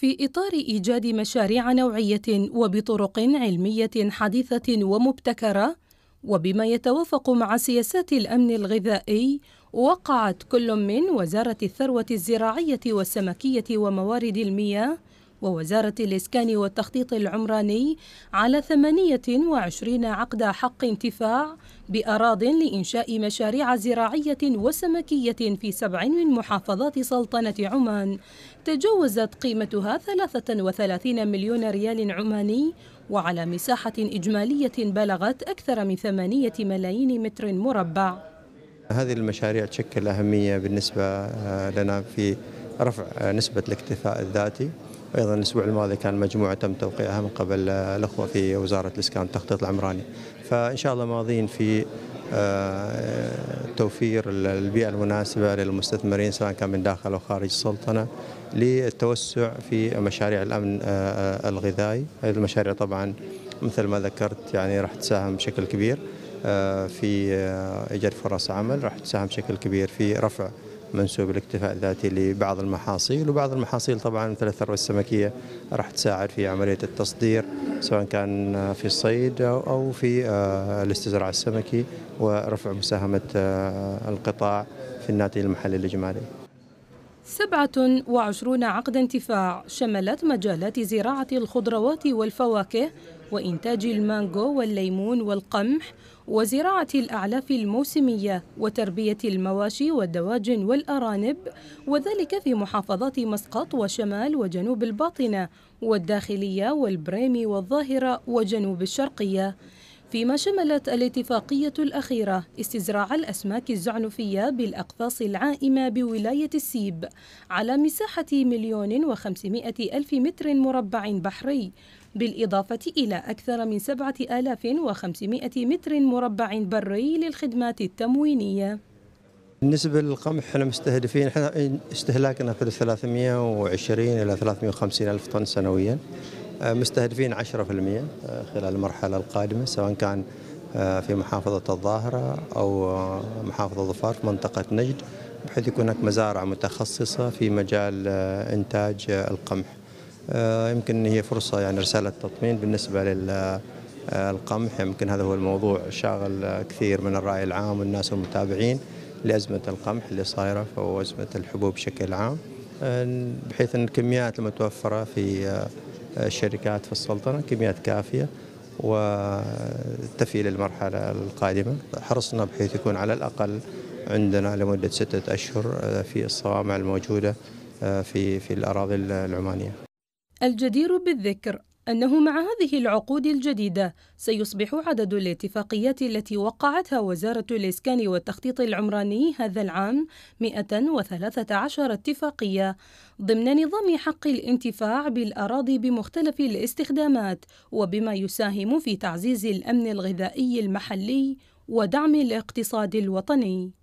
في إطار إيجاد مشاريع نوعية وبطرق علمية حديثة ومبتكرة وبما يتوافق مع سياسات الأمن الغذائي وقعت كل من وزارة الثروة الزراعية والسمكية وموارد المياه ووزارة الإسكان والتخطيط العمراني على 28 عقد حق انتفاع بأراض لإنشاء مشاريع زراعية وسمكية في سبع من محافظات سلطنة عمان تجاوزت قيمتها 33 مليون ريال عماني وعلى مساحة إجمالية بلغت أكثر من 8 ملايين متر مربع هذه المشاريع تشكل أهمية بالنسبة آه، لنا في رفع آه، نسبة الاكتفاء الذاتي أيضا الأسبوع الماضي كان مجموعة تم توقيعها من قبل آه، الأخوة في وزارة الإسكان التخطيط العمراني فإن شاء الله ماضيين في آه، توفير البيئة المناسبة للمستثمرين سواء كان من داخل أو خارج السلطنة للتوسع في مشاريع الأمن آه، الغذائي هذه المشاريع طبعا مثل ما ذكرت يعني راح تساهم بشكل كبير في إيجاد فرص عمل راح تساهم بشكل كبير في رفع منسوب الاكتفاء الذاتي لبعض المحاصيل وبعض المحاصيل طبعا مثل الثروه السمكيه راح تساعد في عمليه التصدير سواء كان في الصيد او في آه، الاستزراع السمكي ورفع مساهمه آه، القطاع في الناتج المحلي الاجمالي. 27 عقد انتفاع شملت مجالات زراعة الخضروات والفواكه وإنتاج المانجو والليمون والقمح وزراعة الأعلاف الموسمية وتربية المواشي والدواجن والأرانب وذلك في محافظات مسقط وشمال وجنوب الباطنة والداخلية والبريمي والظاهرة وجنوب الشرقية فيما شملت الاتفاقية الأخيرة استزراع الأسماك الزعنفية بالأقفاص العائمة بولاية السيب على مساحة مليون وخمسمائة ألف متر مربع بحري بالإضافة إلى أكثر من 7500 متر مربع بري للخدمات التموينية بالنسبة للقمح احنا مستهدفين احنا استهلاكنا في 320 إلى 350 ألف طن سنويا آه، مستهدفين 10% آه، خلال المرحلة القادمة سواء كان آه، في محافظة الظاهرة أو محافظة ظفار في منطقة نجد بحيث يكون هناك مزارع متخصصة في مجال إنتاج القمح آه، يمكن هي فرصة يعني رسالة تطمين بالنسبة لل آه، القمح يمكن هذا هو الموضوع شاغل آه، كثير من الرأي العام والناس المتابعين لأزمة القمح اللي صايرة أو أزمة الحبوب بشكل عام بحيث أن الكميات المتوفرة في الشركات في السلطنة كميات كافية وتفي للمرحلة القادمة حرصنا بحيث يكون على الأقل عندنا لمدة ستة أشهر في الصوامع الموجودة في في الأراضي العمانية الجدير بالذكر أنه مع هذه العقود الجديدة سيصبح عدد الاتفاقيات التي وقعتها وزارة الإسكان والتخطيط العمراني هذا العام 113 اتفاقية ضمن نظام حق الانتفاع بالأراضي بمختلف الاستخدامات وبما يساهم في تعزيز الأمن الغذائي المحلي ودعم الاقتصاد الوطني